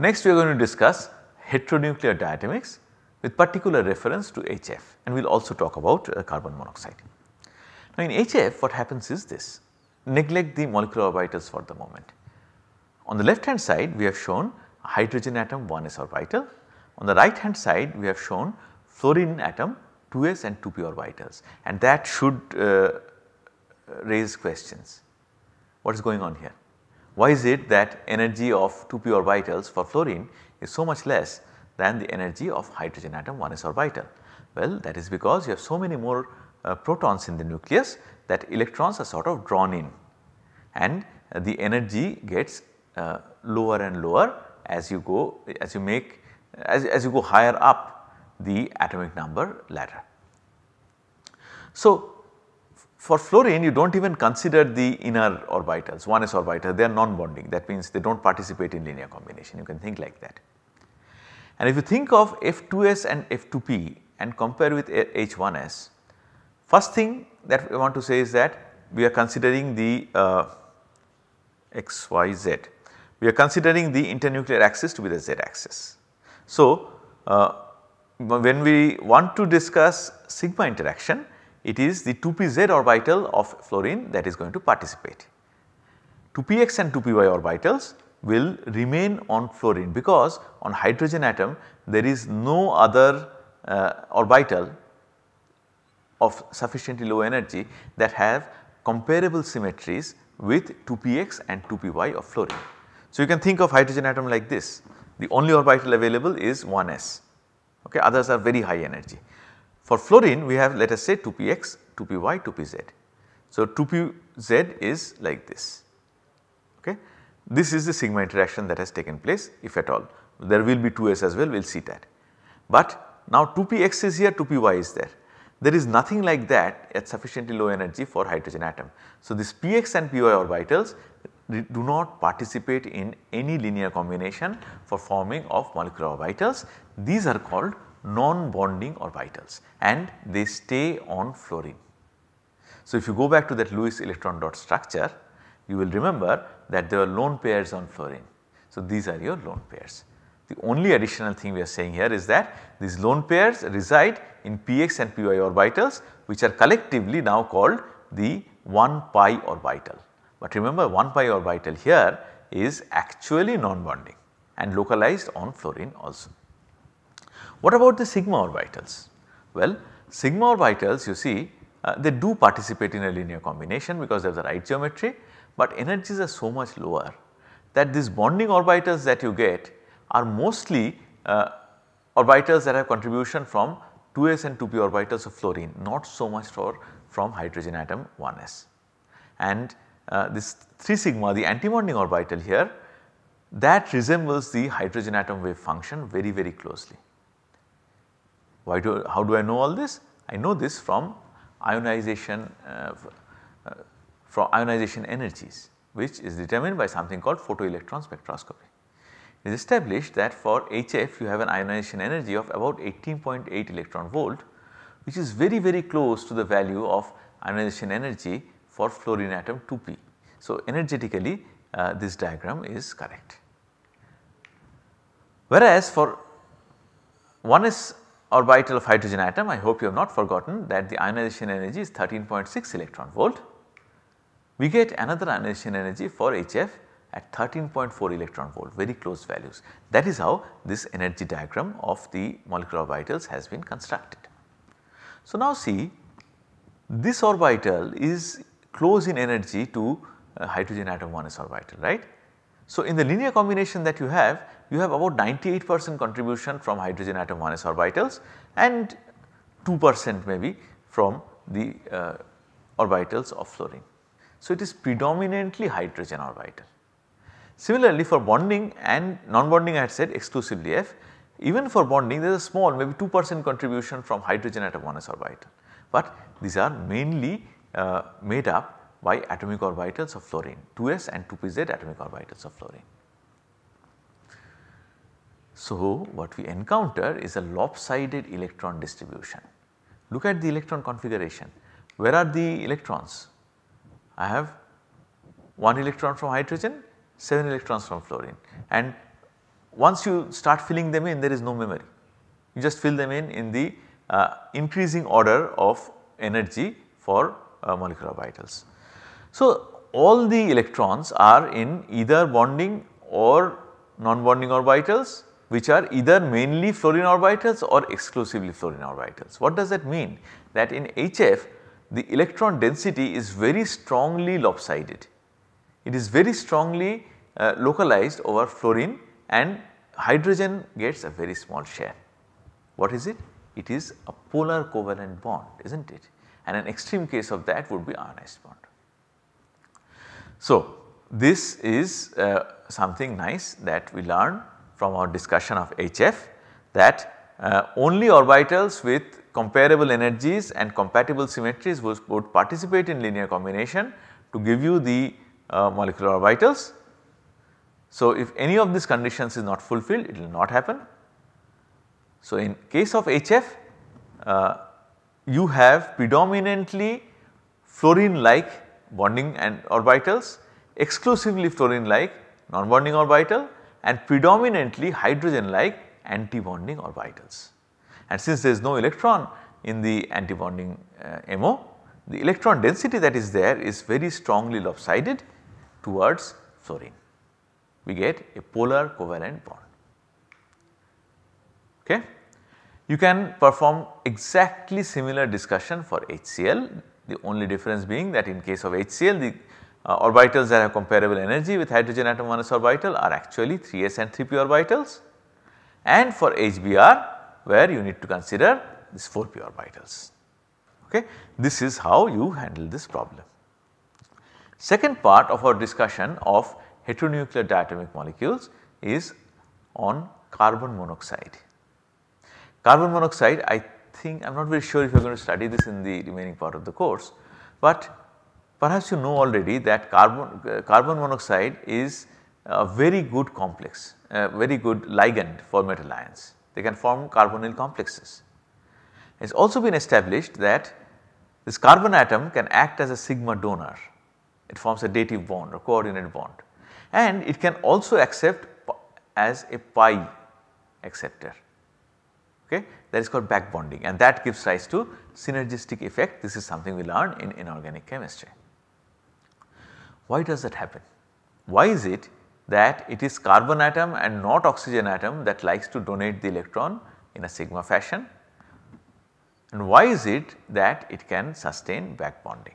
Next we are going to discuss heteronuclear diatomics with particular reference to HF and we will also talk about uh, carbon monoxide. Now in HF what happens is this, neglect the molecular orbitals for the moment. On the left hand side we have shown hydrogen atom 1s orbital, on the right hand side we have shown fluorine atom 2s and 2p orbitals and that should uh, raise questions. What is going on here? Why is it that energy of 2 p orbitals for fluorine is so much less than the energy of hydrogen atom 1s orbital? Well that is because you have so many more uh, protons in the nucleus that electrons are sort of drawn in and uh, the energy gets uh, lower and lower as you go as you make as, as you go higher up the atomic number ladder. So, for fluorine you do not even consider the inner orbitals, 1s orbital they are non-bonding that means they do not participate in linear combination you can think like that. And if you think of F2s and F2p and compare with H1s, first thing that we want to say is that we are considering the uh, XYZ, we are considering the internuclear axis to be the Z axis. So, uh, when we want to discuss sigma interaction it is the 2pz orbital of fluorine that is going to participate. 2px and 2py orbitals will remain on fluorine because on hydrogen atom there is no other uh, orbital of sufficiently low energy that have comparable symmetries with 2px and 2py of fluorine. So, you can think of hydrogen atom like this the only orbital available is 1s okay others are very high energy. For fluorine we have let us say 2px, 2py, 2pz. So, 2pz is like this. Okay. This is the sigma interaction that has taken place if at all. There will be 2s as well, we will see that. But now 2px is here, 2py is there. There is nothing like that at sufficiently low energy for hydrogen atom. So, this px and py orbitals do not participate in any linear combination for forming of molecular orbitals. These are called non-bonding orbitals and they stay on fluorine. So, if you go back to that Lewis electron dot structure, you will remember that there are lone pairs on fluorine. So, these are your lone pairs. The only additional thing we are saying here is that these lone pairs reside in px and py orbitals which are collectively now called the 1 pi orbital. But remember 1 pi orbital here is actually non-bonding and localized on fluorine also. What about the sigma orbitals? Well, sigma orbitals you see uh, they do participate in a linear combination because they have the right geometry, but energies are so much lower that these bonding orbitals that you get are mostly uh, orbitals that have contribution from 2s and 2p orbitals of fluorine not so much for from hydrogen atom 1s. And uh, this 3 sigma the antibonding orbital here that resembles the hydrogen atom wave function very very closely. Why do, how do I know all this? I know this from ionization uh, uh, from ionization energies which is determined by something called photoelectron spectroscopy. It is established that for HF you have an ionization energy of about 18.8 electron volt which is very very close to the value of ionization energy for fluorine atom 2p. So, energetically uh, this diagram is correct. Whereas for 1s orbital of hydrogen atom I hope you have not forgotten that the ionization energy is 13.6 electron volt. We get another ionization energy for HF at 13.4 electron volt very close values. That is how this energy diagram of the molecular orbitals has been constructed. So, now see this orbital is close in energy to uh, hydrogen atom 1s orbital right so, in the linear combination that you have, you have about 98 percent contribution from hydrogen atom 1s orbitals and 2 percent maybe from the uh, orbitals of fluorine. So, it is predominantly hydrogen orbital. Similarly, for bonding and non-bonding I had said exclusively F, even for bonding there is a small maybe 2 percent contribution from hydrogen atom 1s orbital, but these are mainly uh, made up by atomic orbitals of fluorine 2s and 2pz atomic orbitals of fluorine. So, what we encounter is a lopsided electron distribution. Look at the electron configuration. Where are the electrons? I have 1 electron from hydrogen, 7 electrons from fluorine and once you start filling them in there is no memory. You just fill them in in the uh, increasing order of energy for uh, molecular orbitals. So, all the electrons are in either bonding or non-bonding orbitals which are either mainly fluorine orbitals or exclusively fluorine orbitals. What does that mean? That in HF the electron density is very strongly lopsided. It is very strongly uh, localized over fluorine and hydrogen gets a very small share. What is it? It is a polar covalent bond is not it and an extreme case of that would be ionized bond. So, this is uh, something nice that we learned from our discussion of HF that uh, only orbitals with comparable energies and compatible symmetries would participate in linear combination to give you the uh, molecular orbitals. So, if any of these conditions is not fulfilled it will not happen. So, in case of HF uh, you have predominantly fluorine like bonding and orbitals, exclusively fluorine like non-bonding orbital and predominantly hydrogen like anti-bonding orbitals. And since there is no electron in the anti-bonding uh, MO, the electron density that is there is very strongly lopsided towards fluorine. We get a polar covalent bond. Okay. You can perform exactly similar discussion for HCl the only difference being that in case of HCl the uh, orbitals that have comparable energy with hydrogen atom 1s orbital are actually 3s and 3p orbitals and for HBr where you need to consider these 4p orbitals. Okay. This is how you handle this problem. Second part of our discussion of heteronuclear diatomic molecules is on carbon monoxide. Carbon monoxide I think I am not very sure if you are going to study this in the remaining part of the course, but perhaps you know already that carbon, uh, carbon monoxide is a very good complex, uh, very good ligand for metal ions. They can form carbonyl complexes. It has also been established that this carbon atom can act as a sigma donor. It forms a dative bond or coordinate bond and it can also accept as a pi acceptor. Okay that is called back bonding and that gives rise to synergistic effect. This is something we learn in inorganic chemistry. Why does that happen? Why is it that it is carbon atom and not oxygen atom that likes to donate the electron in a sigma fashion and why is it that it can sustain back bonding.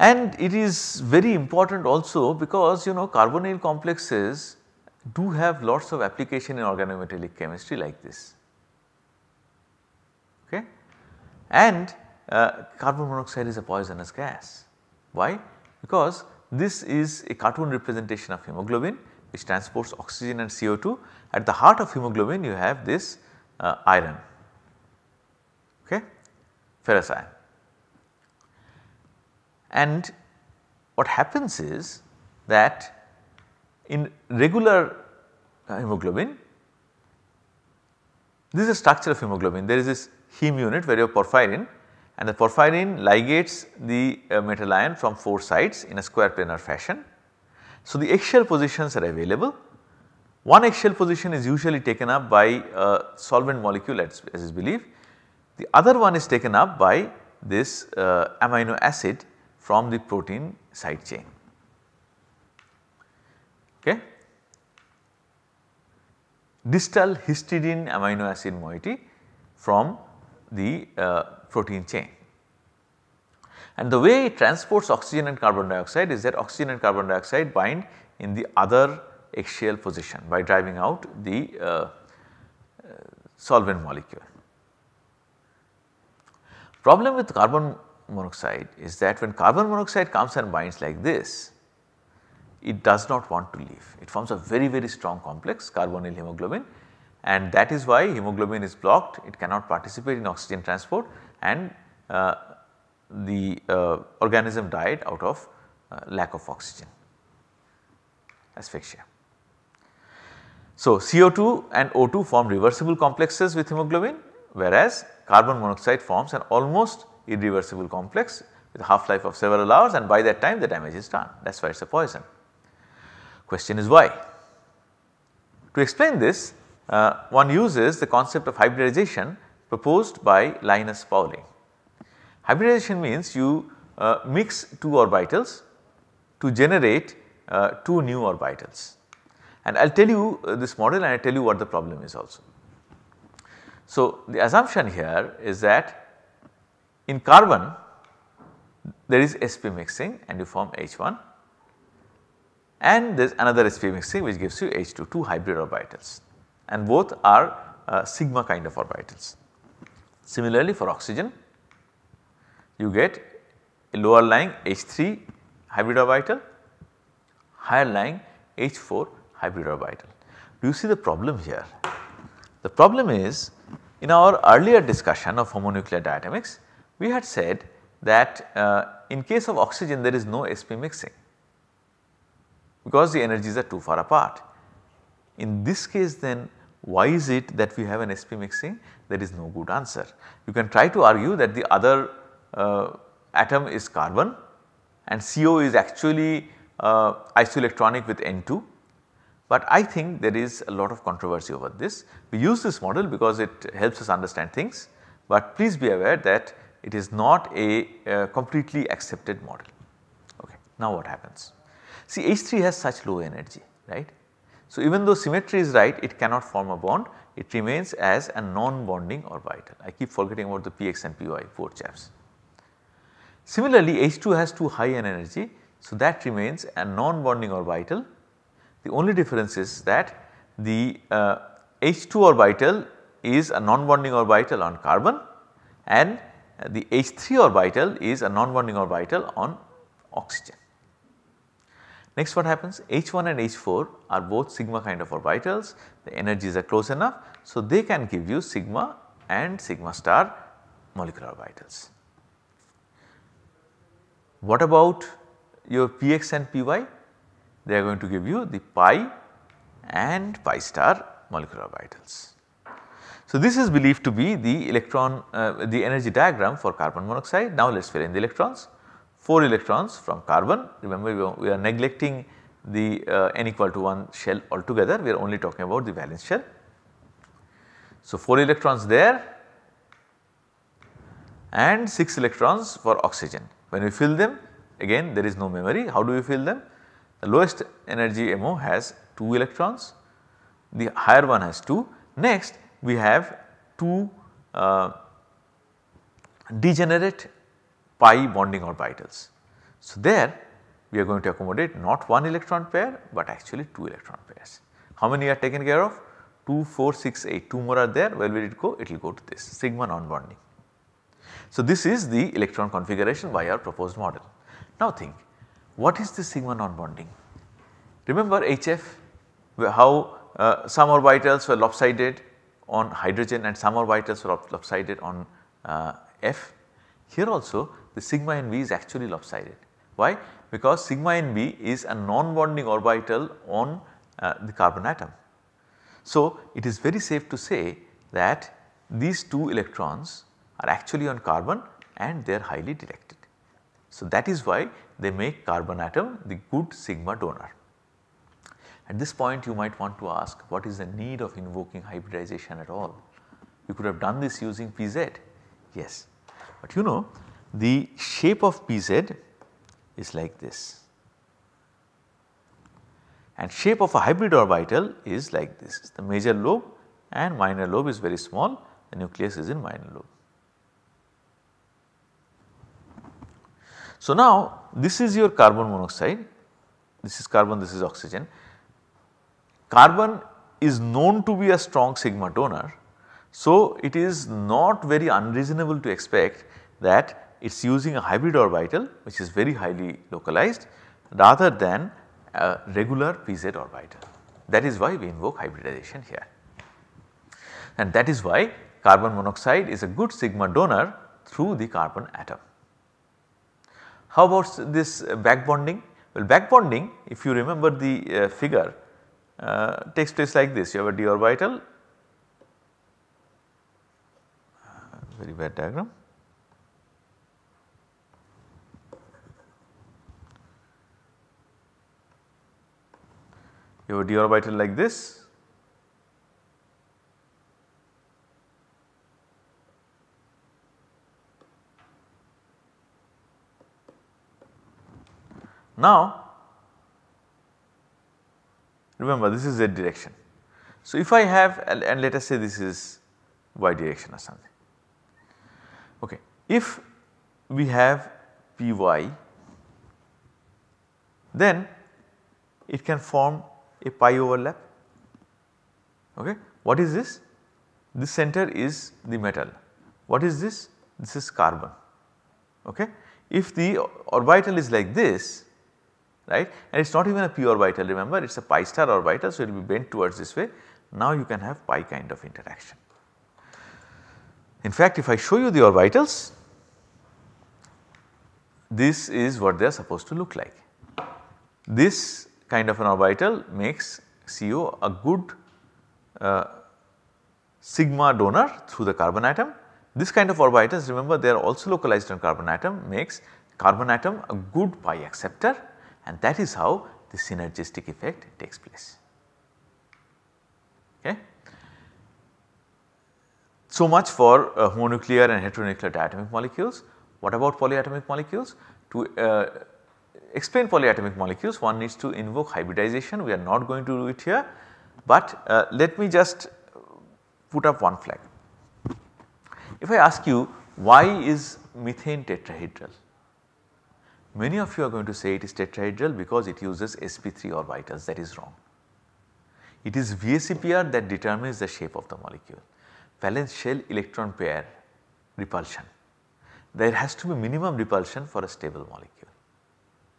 And it is very important also because you know carbonyl complexes do have lots of application in organometallic chemistry like this. Okay? And uh, carbon monoxide is a poisonous gas. Why? Because this is a cartoon representation of hemoglobin which transports oxygen and CO2. At the heart of hemoglobin you have this uh, iron, okay, ferrous iron. And what happens is that in regular uh, hemoglobin. This is the structure of hemoglobin. There is this heme unit where you have porphyrin and the porphyrin ligates the uh, metal ion from 4 sides in a square planar fashion. So, the eggshell positions are available. One eggshell position is usually taken up by uh, solvent molecule as, as is believed. The other one is taken up by this uh, amino acid from the protein side chain. Okay distal histidine amino acid moiety from the uh, protein chain. And the way it transports oxygen and carbon dioxide is that oxygen and carbon dioxide bind in the other axial position by driving out the uh, uh, solvent molecule. Problem with carbon monoxide is that when carbon monoxide comes and binds like this, it does not want to leave. It forms a very very strong complex carbonyl hemoglobin and that is why hemoglobin is blocked, it cannot participate in oxygen transport and uh, the uh, organism died out of uh, lack of oxygen asphyxia. So, CO2 and O2 form reversible complexes with hemoglobin whereas carbon monoxide forms an almost irreversible complex with half life of several hours and by that time the damage is done that is why it is a poison. Question is why? To explain this, uh, one uses the concept of hybridization proposed by Linus Pauling. Hybridization means you uh, mix two orbitals to generate uh, two new orbitals and I will tell you uh, this model and I will tell you what the problem is also. So, the assumption here is that in carbon there is sp mixing and you form H1 and there is another sp mixing which gives you H2 two hybrid orbitals and both are uh, sigma kind of orbitals. Similarly for oxygen you get a lower lying H3 hybrid orbital, higher lying H4 hybrid orbital. Do you see the problem here? The problem is in our earlier discussion of homonuclear diatomics, we had said that uh, in case of oxygen there is no sp mixing because the energies are too far apart. In this case then why is it that we have an sp mixing? There is no good answer. You can try to argue that the other uh, atom is carbon and CO is actually uh, isoelectronic with N2, but I think there is a lot of controversy over this. We use this model because it helps us understand things, but please be aware that it is not a uh, completely accepted model. Okay. Now what happens? See H3 has such low energy, right. So even though symmetry is right, it cannot form a bond, it remains as a non-bonding orbital. I keep forgetting about the px and py four chaps. Similarly, H2 has too high an energy, so that remains a non-bonding orbital. The only difference is that the uh, H2 orbital is a non-bonding orbital on carbon and the H3 orbital is a non-bonding orbital on oxygen. Next what happens H1 and H4 are both sigma kind of orbitals the energies are close enough. So, they can give you sigma and sigma star molecular orbitals. What about your Px and Py? They are going to give you the pi and pi star molecular orbitals. So, this is believed to be the electron uh, the energy diagram for carbon monoxide. Now, let us fill in the electrons. 4 electrons from carbon. Remember we are neglecting the uh, n equal to 1 shell altogether, we are only talking about the valence shell. So, 4 electrons there and 6 electrons for oxygen. When we fill them again there is no memory, how do we fill them? The lowest energy MO has 2 electrons, the higher one has 2. Next we have 2 uh, degenerate pi bonding orbitals. So, there we are going to accommodate not one electron pair but actually two electron pairs. How many are taken care of? 2, 4, 6, 8, 2 more are there where will it go? It will go to this sigma non-bonding. So, this is the electron configuration by our proposed model. Now think what is this sigma non-bonding? Remember HF how uh, some orbitals were lopsided on hydrogen and some orbitals were lopsided on uh, F. Here also the sigma nb is actually lopsided. Why? Because sigma nb is a non-bonding orbital on uh, the carbon atom. So, it is very safe to say that these two electrons are actually on carbon and they are highly directed. So, that is why they make carbon atom the good sigma donor. At this point you might want to ask what is the need of invoking hybridization at all? You could have done this using PZ, yes. But you know the shape of pz is like this and shape of a hybrid orbital is like this the major lobe and minor lobe is very small the nucleus is in minor lobe. So, now this is your carbon monoxide this is carbon this is oxygen. Carbon is known to be a strong sigma donor. So, it is not very unreasonable to expect that it is using a hybrid orbital which is very highly localized rather than a regular pz orbital. That is why we invoke hybridization here. And that is why carbon monoxide is a good sigma donor through the carbon atom. How about this uh, back bonding? Well, back bonding if you remember the uh, figure uh, takes place like this you have a d orbital uh, very bad diagram your d orbital like this. Now, remember this is z direction. So, if I have and let us say this is y direction or something. Okay. If we have py then it can form a pi overlap. Okay. What is this? This center is the metal. What is this? This is carbon. Okay. If the orbital is like this right and it is not even a p orbital remember it is a pi star orbital so it will be bent towards this way now you can have pi kind of interaction. In fact if I show you the orbitals this is what they are supposed to look like. This kind of an orbital makes CO a good uh, sigma donor through the carbon atom. This kind of orbitals remember they are also localized on carbon atom makes carbon atom a good pi acceptor and that is how the synergistic effect takes place. Okay. So much for uh, homonuclear and heteronuclear diatomic molecules. What about polyatomic molecules? To uh, explain polyatomic molecules one needs to invoke hybridization we are not going to do it here but uh, let me just put up one flag. If I ask you why is methane tetrahedral? Many of you are going to say it is tetrahedral because it uses sp3 orbitals that is wrong. It is VSEPR that determines the shape of the molecule valence shell electron pair repulsion. There has to be minimum repulsion for a stable molecule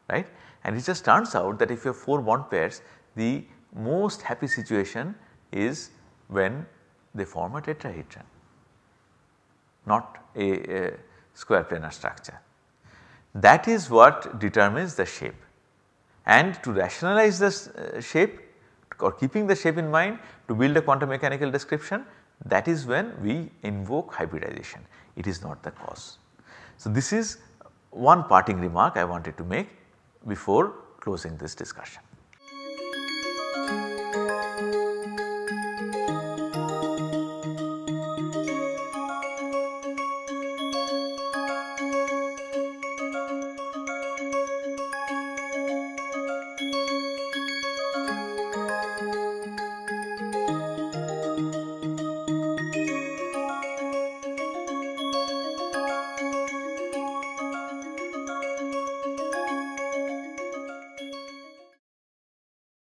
right. And it just turns out that if you have 4 bond pairs the most happy situation is when they form a tetrahedron not a, a square planar structure. That is what determines the shape and to rationalize this uh, shape or keeping the shape in mind to build a quantum mechanical description that is when we invoke hybridization it is not the cause. So, this is one parting remark I wanted to make before closing this discussion.